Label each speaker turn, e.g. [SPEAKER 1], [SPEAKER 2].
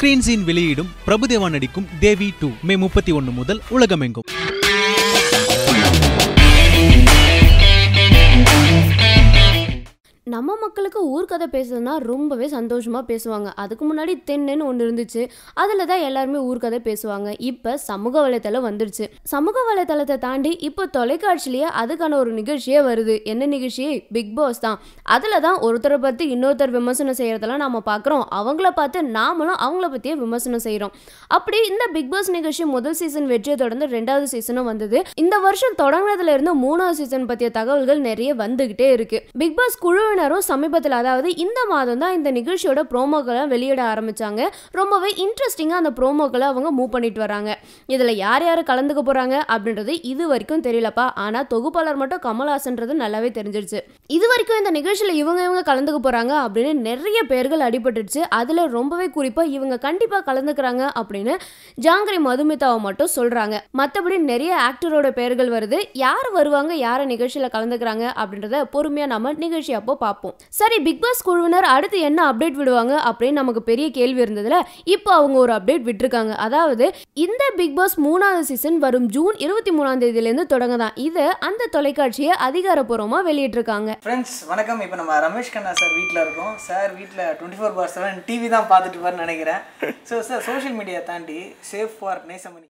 [SPEAKER 1] ஸ்கிரீன்ஸின் வெளியீடும் பிரபுதேவா நடிக்கும் தேவி to May முப்பத்தி ஒன்று முதல் உலகமெங்கும்
[SPEAKER 2] நம்ம மக்களுக்கு கதை பேசுறதுனா ரொம்பவே சந்தோஷமாக பேசுவாங்க அதுக்கு முன்னாடி தென்னுன்னு ஒன்று இருந்துச்சு அதில் தான் எல்லாருமே கதை பேசுவாங்க இப்போ சமூக வலைத்தளம் வந்துருச்சு சமூக வலைத்தளத்தை தாண்டி இப்போ தொலைக்காட்சியிலேயே அதுக்கான ஒரு நிகழ்ச்சியே வருது என்ன நிகழ்ச்சி பிக் பாஸ் தான் அதில் தான் ஒருத்தரை பற்றி இன்னொருத்தர் விமர்சனம் செய்கிறதெல்லாம் நம்ம பார்க்குறோம் அவங்கள பார்த்து நாமளும் அவங்கள பற்றியே விமர்சனம் செய்கிறோம் அப்படி இந்த பிக் பாஸ் நிகழ்ச்சி முதல் சீசன் வெற்றியை தொடர்ந்து ரெண்டாவது சீசனும் வந்தது இந்த வருஷம் இருந்து மூணாவது சீசன் பற்றிய தகவல்கள் நிறைய வந்துக்கிட்டே இருக்குது பிக் பாஸ் குழுவினர் எல்லாரும் சமீபத்தில் அதாவது இந்த மாதம் தான் இந்த நிகழ்ச்சியோட ப்ரோமோக்களை வெளியிட ஆரம்பித்தாங்க ரொம்பவே இன்ட்ரெஸ்டிங்காக அந்த ப்ரோமோக்களை அவங்க மூவ் பண்ணிட்டு வராங்க இதில் யார் யார் கலந்துக்க போகிறாங்க அப்படின்றது இது வரைக்கும் தெரியலப்பா ஆனால் தொகுப்பாளர் மட்டும் கமல்ஹாசன்றது நல்லாவே தெரிஞ்சிருச்சு இது வரைக்கும் இந்த நிகழ்ச்சியில் இவங்க இவங்க கலந்துக்க போகிறாங்க அப்படின்னு நிறைய பேர்கள் அடிபட்டுருச்சு அதில் ரொம்பவே குறிப்பாக இவங்க கண்டிப்பாக கலந்துக்கிறாங்க அப்படின்னு ஜாங்கிரி மதுமிதாவை மட்டும் சொல்கிறாங்க மற்றபடி நிறைய ஆக்டரோட பெயர்கள் வருது யார் வருவாங்க யாரை நிகழ்ச்சியில் கலந்துக்கிறாங்க அப்படின்றத பொறுமையாக நம்ம நிகழ்ச்சி அப்போ பார்ப்போம் பார்ப்போம் சரி பிக் பாஸ் குழுவினர் அடுத்து என்ன அப்டேட் விடுவாங்க அப்படின்னு நமக்கு பெரிய கேள்வி இருந்ததுல இப்போ அவங்க ஒரு அப்டேட் விட்டுருக்காங்க அதாவது இந்த பிக் பாஸ் மூணாவது சீசன் வரும் ஜூன் இருபத்தி மூணாம் தேதியில தொடங்க தான் இது அந்த தொலைக்காட்சியை அதிகாரப்பூர்வமா வெளியிட்டிருக்காங்க ஃப்ரெண்ட்ஸ் வணக்கம்
[SPEAKER 1] இப்போ நம்ம ரமேஷ் கண்ணா சார் வீட்டில் இருக்கோம் சார் வீட்டில் twenty four bar seven TV தான் பார்த்துட்டு பாருன்னு நினைக்கிறேன் ஸோ சார் சோஷியல் மீடியா தாண்டி சேஃப் ஃபார் நேசமணி